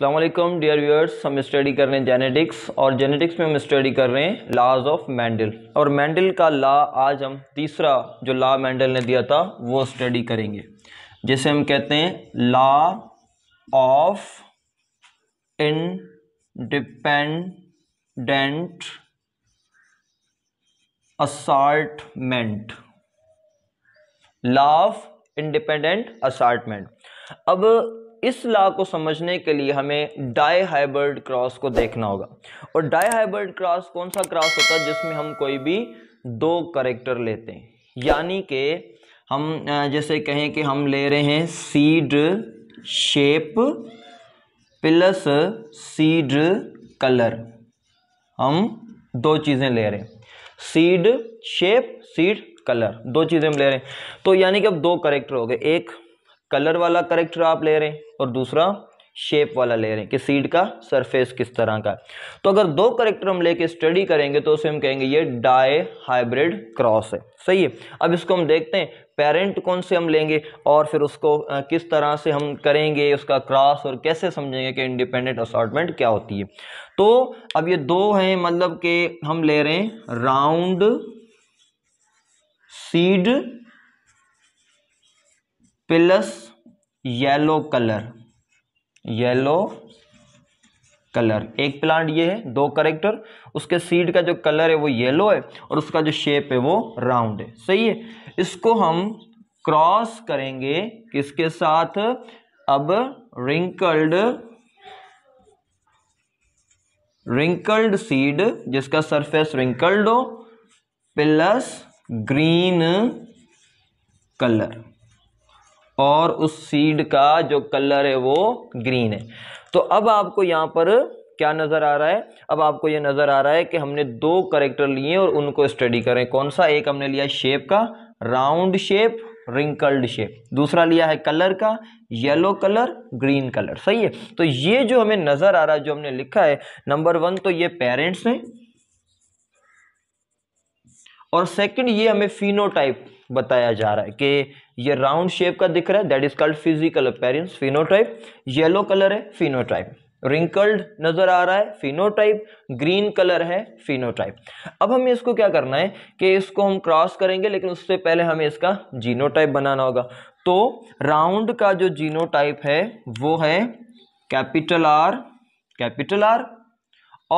अल्लाम dear viewers हम study कर रहे हैं जेनेटिक्स और जेनेटिक्स में हम स्टडी कर रहे हैं लाज ऑफ मैंडल और मैंडल का ला आज हम तीसरा जो ला मैंडल ने दिया था वो स्टडी करेंगे जैसे हम कहते हैं law of dependent assortment law of independent assortment अब इस लॉ को समझने के लिए हमें डाई हाइब्रिड क्रॉस को देखना होगा और डाई हाइब्रिड क्रॉस कौन सा क्रॉस होता है जिसमें हम कोई भी दो करेक्टर लेते हैं यानी कि हम जैसे कहें कि हम ले रहे हैं seed shape plus seed colour हम दो चीज़ें ले रहे हैं सीड शेप सीड कलर दो चीज़ें हम ले रहे हैं तो यानी कि अब दो करेक्टर हो गए एक कलर वाला करेक्टर आप ले रहे हैं और दूसरा शेप वाला ले रहे हैं कि सीड का सरफेस किस तरह का तो अगर दो करेक्टर हम लेके स्टडी करेंगे तो उसे हम कहेंगे ये डाई हाइब्रिड क्रॉस है सही है अब इसको हम देखते हैं पेरेंट कौन से हम लेंगे और फिर उसको किस तरह से हम करेंगे उसका क्रॉस और कैसे समझेंगे कि इंडिपेंडेंट असॉटमेंट क्या होती है तो अब ये दो हैं मतलब कि हम ले रहे हैं round seed plus yellow colour yellow colour एक प्लांट ये है दो करेक्टर उसके सीड का जो कलर है वो येलो है और उसका जो शेप है वो राउंड है सही है इसको हम क्रॉस करेंगे किसके साथ अब रिंकल्ड रिंकल्ड सीड जिसका सरफेस रिंकल्ड हो प्लस ग्रीन कलर और उस सीड का जो कलर है वो ग्रीन है तो अब आपको यहाँ पर क्या नज़र आ रहा है अब आपको ये नज़र आ रहा है कि हमने दो करेक्टर लिए और उनको स्टडी करें कौन सा एक हमने लिया शेप का राउंड शेप रिंकल्ड शेप दूसरा लिया है कलर का येलो कलर ग्रीन कलर सही है तो ये जो हमें नज़र आ रहा है जो हमने लिखा है नंबर वन तो ये पेरेंट्स हैं और सेकंड ये हमें फिनोटाइप बताया जा रहा है कि ये राउंड शेप का दिख रहा है that is called physical appearance phenotype yellow colour है फिनोटाइप रिंकल्ड नज़र आ रहा है फिनोटाइप ग्रीन कलर है फिनोटाइप अब हमें इसको क्या करना है कि इसको हम क्रॉस करेंगे लेकिन उससे पहले हमें इसका जीनोटाइप बनाना होगा तो राउंड का जो जीनोटाइप है वो है कैपिटल आर कैपिटल आर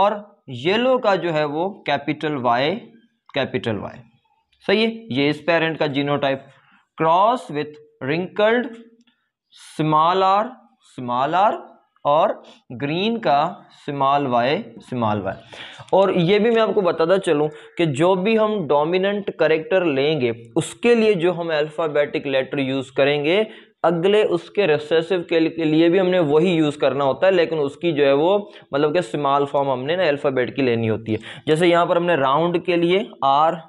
और येलो का जो है वो कैपिटल वाई कैपिटल वाई सही है ये इस पेरेंट का genotype cross with wrinkled small R small R और ग्रीन का स्मॉल वाई स्मॉल वाई और ये भी मैं आपको बताता चलूँ कि जो भी हम डोमिनेंट करेक्टर लेंगे उसके लिए जो हम अल्फ़ाबेटिक लेटर यूज़ करेंगे अगले उसके रिसेसिव के लिए भी हमने वही यूज़ करना होता है लेकिन उसकी जो है वो मतलब कि स्मॉल फॉर्म हमने ना अल्फ़ाबेट की लेनी होती है जैसे यहाँ पर हमने राउंड के लिए आर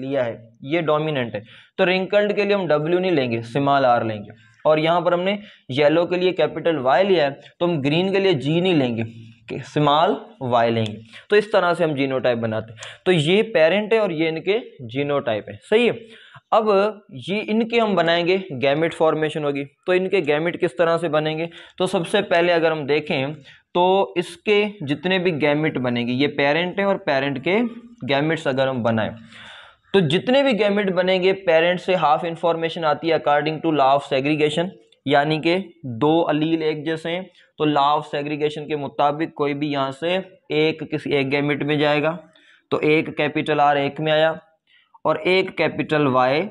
लिया है ये डोमिनेंट है तो रिंकल्ड के लिए हम डब्ल्यू नहीं लेंगे सिमाल आर लेंगे और यहाँ पर हमने येलो के लिए कैपिटल वाई लिया है तो हम ग्रीन के लिए जी नहीं लेंगे स्मॉल वाई लेंगे तो इस तरह से हम जीनोटाइप बनाते तो ये पेरेंट है और ये इनके जीनोटाइप है सही है अब ये इनके हम बनाएंगे गैमिट फॉर्मेशन होगी तो इनके गैमिट किस तरह से बनेंगे तो सबसे पहले अगर हम देखें तो इसके जितने भी गैमिट बनेंगे ये पेरेंट है और पेरेंट के गैमिट्स अगर हम बनाएं तो जितने भी गैमिट बनेंगे पेरेंट्स से हाफ इंफॉर्मेशन आती है according to law of segregation यानी कि दो अलील एक जैसे हैं तो लॉ ऑफ सेग्रीगेशन के मुताबिक कोई भी यहाँ से एक किसी एक गैमिट में जाएगा तो एक कैपिटल आर एक में आया और एक कैपिटल वाई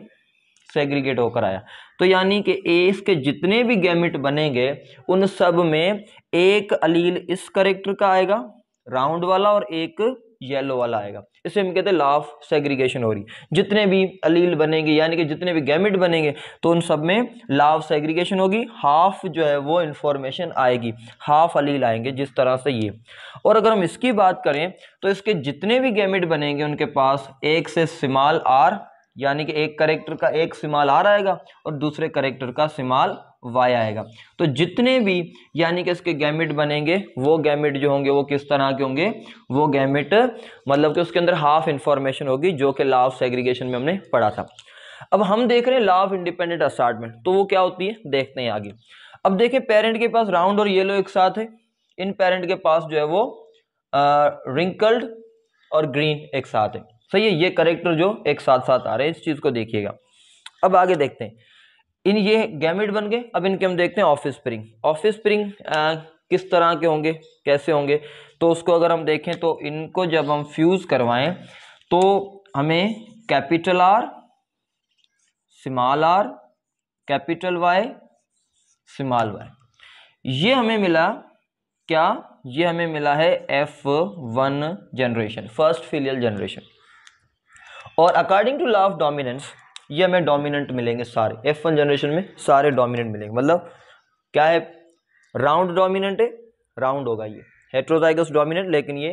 सेग्रीगेट होकर आया तो यानी कि एस के जितने भी गैमिट बनेंगे उन सब में एक अलील इस करेक्टर का आएगा राउंड वाला और एक येलो वाला आएगा इसे हम कहते हैं लाफ सेग्रीगेशन हो रही जितने भी अलील बनेंगे यानी कि जितने भी गैमिट बनेंगे तो उन सब में लाफ सेग्रीगेशन होगी हाफ जो है वो इन्फॉर्मेशन आएगी हाफ अलील आएंगे जिस तरह से ये और अगर हम इसकी बात करें तो इसके जितने भी गैमिट बनेंगे उनके पास एक से सिमाल आर यानी कि एक करेक्टर का एक सिमाल आर आएगा और दूसरे करेक्टर का सिमाल वाई आएगा तो जितने भी यानी कि इसके गैमिट बनेंगे वो गैमिट जो होंगे वो किस तरह के होंगे वो गैमिट मतलब कि उसके अंदर हाफ इंफॉर्मेशन होगी जो कि लॉ ऑफ सेग्रीगेशन में हमने पढ़ा था अब हम देख रहे हैं लॉ ऑफ इंडिपेंडेंट असार्टमेंट तो वो क्या होती है देखते हैं आगे अब देखिए पेरेंट के पास राउंड और येलो एक साथ है इन पेरेंट के पास जो है वो रिंकल्ड और ग्रीन एक साथ है सही है ये करेक्टर जो एक साथ साथ आ रहे हैं इस चीज़ को देखिएगा अब आगे देखते हैं इन ये गैमिट बन गए अब इनके हम देखते हैं ऑफ स्प्रिंग ऑफ स्प्रिंग किस तरह के होंगे कैसे होंगे तो उसको अगर हम देखें तो इनको जब हम फ्यूज़ करवाएं तो हमें capital R small R capital Y small Y ये हमें मिला क्या ये हमें मिला है F one generation first filial generation और according to law of dominance ये हमें डोमिनेंट मिलेंगे सारे एफ वन जनरेशन में सारे डोमिनेंट मिलेंगे मतलब क्या है राउंड डोमिनेंट है राउंड होगा ये हेट्रोजाइगस डोमिनेंट लेकिन ये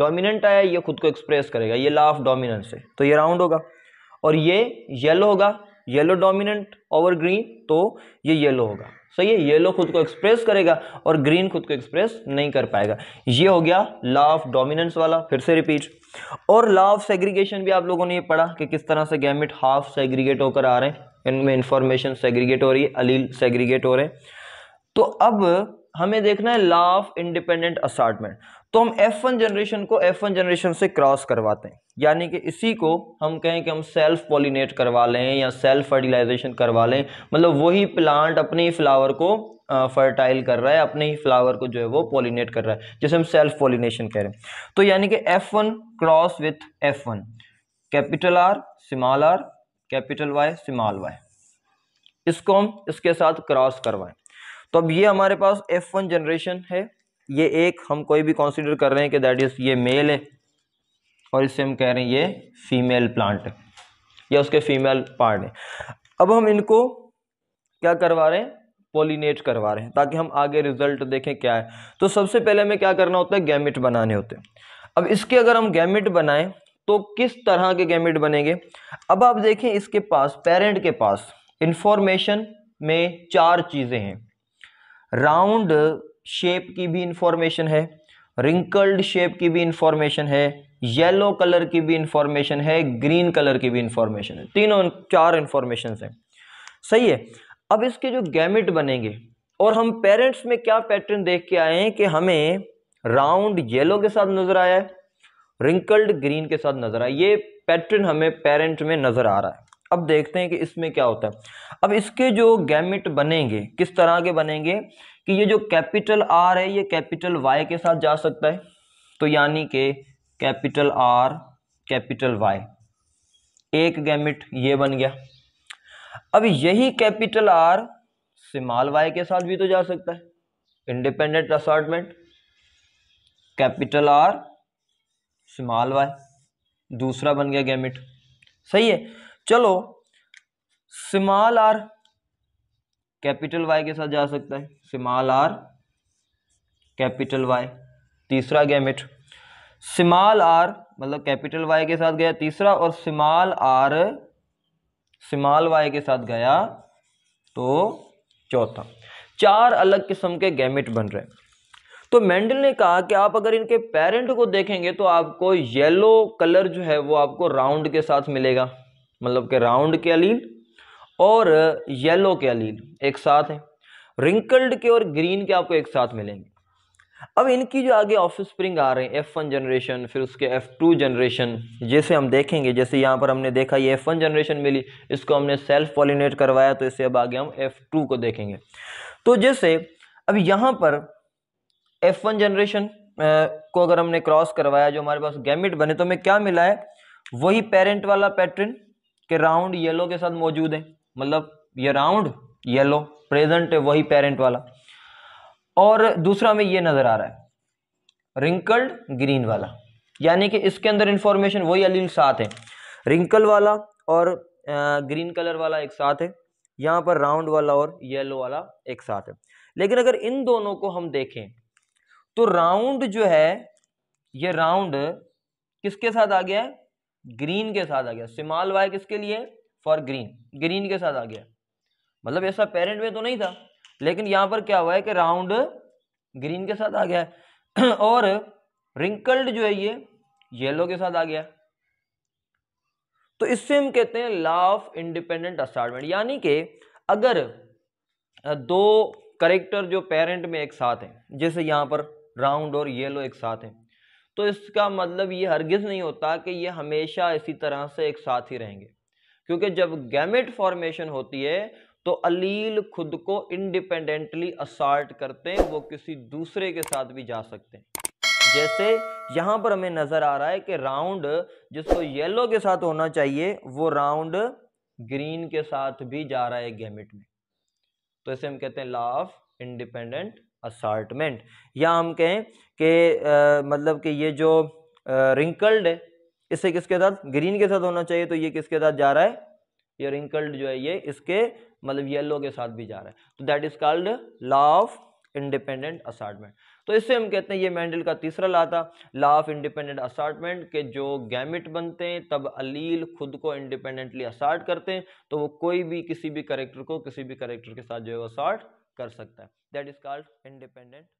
डोमिनेंट आया ये खुद को एक्सप्रेस करेगा ये लॉ ऑफ डोमिनेंस है तो ये राउंड होगा और ये येलो होगा येलो डोमिनेंट ओवर ग्रीन तो ये येलो होगा सही है येलो खुद को एक्सप्रेस करेगा और ग्रीन खुद को एक्सप्रेस नहीं कर पाएगा ये हो गया लॉ ऑफ डोमिनेंस वाला फिर से रिपीट और लॉ ऑफ सेग्रीगेशन भी आप लोगों ने ये पढ़ा कि किस तरह से गैमिट हाफ सेग्रीगेट होकर आ रहे हैं इनमें इंफॉर्मेशन सेग्रीगेट हो रही है अलील सेग्रीगेट हो रहे हैं तो अब हमें देखना है लॉ ऑफ इंडिपेंडेंट असार्टमेंट तो हम F1 जनरेशन को F1 जनरेशन से क्रॉस करवाते हैं यानी कि इसी को हम कहें कि हम सेल्फ पॉलिनेट करवा लें या सेल्फ फर्टिलाइजेशन करवा लें मतलब वही प्लांट अपने ही फ्लावर को फर्टाइल कर रहा है अपने ही फ्लावर को जो है वो पॉलिनेट कर रहा है जिसे हम सेल्फ पॉलिनेशन कह रहे हैं तो यानी कि F1 cross with F1 capital R small R capital Y small Y इसको हम इसके साथ क्रॉस करवाएं तो अब ये हमारे पास F1 जनरेशन है ये एक हम कोई भी कंसीडर कर रहे हैं कि दैट इज़ ये मेल है और इससे हम कह रहे हैं ये फीमेल प्लांट है या उसके फीमेल पार्ट है अब हम इनको क्या करवा रहे हैं पोलिनेट करवा रहे हैं ताकि हम आगे रिजल्ट देखें क्या है तो सबसे पहले हमें क्या करना होता है गैमिट बनाने होते हैं अब इसके अगर हम गैमिट बनाएं तो किस तरह के गैमिट बनेंगे अब आप देखें इसके पास पेरेंट के पास इंफॉर्मेशन में चार चीज़ें हैं राउंड शेप की भी इंफॉर्मेशन है रिंकल्ड शेप की भी इंफॉर्मेशन है येलो कलर की भी इंफॉर्मेशन है ग्रीन कलर की भी इंफॉर्मेशन है तीनों चार इंफॉर्मेशन हैं सही है अब इसके जो गैमिट बनेंगे और हम पेरेंट्स में क्या पैटर्न देख के आए हैं कि हमें राउंड येलो के साथ नज़र आया है रिंकल्ड ग्रीन के साथ नज़र आया ये पैटर्न हमें पेरेंट में नज़र आ रहा है अब देखते हैं कि इसमें क्या होता है अब इसके जो गैमिट बनेंगे किस तरह के बनेंगे कि ये जो कैपिटल आर है ये कैपिटल वाई के साथ जा सकता है तो यानी के कैपिटल आर कैपिटल वाई एक गैमिट ये बन गया अब यही कैपिटल आर सिमाल वाई के साथ भी तो जा सकता है independent assortment capital R small Y दूसरा बन गया गैमिट सही है चलो स्मॉल आर कैपिटल वाई के साथ जा सकता है स्मॉल आर कैपिटल वाई तीसरा गैमेट स्मॉल आर मतलब कैपिटल वाई के साथ गया तीसरा और स्मॉल आर स्मॉल वाई के साथ गया तो चौथा चार अलग किस्म के गैमेट बन रहे हैं तो मेंडल ने कहा कि आप अगर इनके पेरेंट को देखेंगे तो आपको येलो कलर जो है वो आपको राउंड के साथ मिलेगा मतलब के राउंड के अलील और येलो के अलील एक साथ हैं रिंकल्ड के और ग्रीन के आपको एक साथ मिलेंगे अब इनकी जो आगे ऑफ स्प्रिंग आ रहे हैं एफ वन जनरेशन फिर उसके एफ टू जनरेशन जैसे हम देखेंगे जैसे यहाँ पर हमने देखा ये एफ वन जनरेशन मिली इसको हमने सेल्फ पॉलिनेट करवाया तो इसे अब आगे हम एफ टू को देखेंगे तो जैसे अब यहाँ पर एफ वन जनरेशन को अगर हमने क्रॉस करवाया जो हमारे पास गैमिट बने तो हमें क्या मिला है वही पेरेंट वाला पैटर्न कि राउंड येलो के साथ मौजूद है मतलब ये राउंड येलो प्रेजेंट है वही पेरेंट वाला और दूसरा में ये नज़र आ रहा है रिंकल्ड ग्रीन वाला यानी कि इसके अंदर इंफॉर्मेशन वही अलील साथ है रिंकल वाला और ग्रीन कलर वाला एक साथ है यहाँ पर राउंड वाला और येलो वाला एक साथ है लेकिन अगर इन दोनों को हम देखें तो राउंड जो है ये राउंड किसके साथ आ गया है ग्रीन के साथ आ गया सिमाल वाई किसके लिए फॉर ग्रीन ग्रीन के साथ आ गया मतलब ऐसा पेरेंट में तो नहीं था लेकिन यहां पर क्या हुआ है कि राउंड ग्रीन के साथ आ गया है और रिंकल्ड जो है ये येलो के साथ आ गया तो इससे हम कहते हैं लॉ ऑफ इंडिपेंडेंट असाइनमेंट यानी कि अगर दो करेक्टर जो पेरेंट में एक साथ हैं जैसे यहां पर राउंड और येलो एक साथ हैं तो इसका मतलब ये हरगिज़ नहीं होता कि ये हमेशा इसी तरह से एक साथ ही रहेंगे क्योंकि जब गैमेट फॉर्मेशन होती है तो अलील खुद को इंडिपेंडेंटली असार्ट करते हैं वो किसी दूसरे के साथ भी जा सकते हैं जैसे यहाँ पर हमें नज़र आ रहा है कि राउंड जिसको येलो के साथ होना चाहिए वो राउंड ग्रीन के साथ भी जा रहा है गैमेट में तो इसे हम कहते हैं लॉ ऑफ इंडिपेंडेंट असार्टमेंट या हम कहें कि मतलब कि ये जो आ, रिंकल्ड है इसे किसके साथ ग्रीन के साथ होना चाहिए तो ये किसके साथ जा रहा है ये रिंकल्ड जो है ये इसके मतलब येलो के साथ भी जा रहा है तो that is called law of independent assortment तो इससे हम कहते हैं ये मैंडल का तीसरा ला था लॉ ऑफ इंडिपेंडेंट असार्टमेंट के जो गैमिट बनते हैं तब अलील खुद को इंडिपेंडेंटली असार्ट करते हैं तो वो कोई भी किसी भी करेक्टर को किसी भी करेक्टर के साथ जो है वो असार्ट कर सकता है दैट इज कॉल्ड इंडिपेंडेंट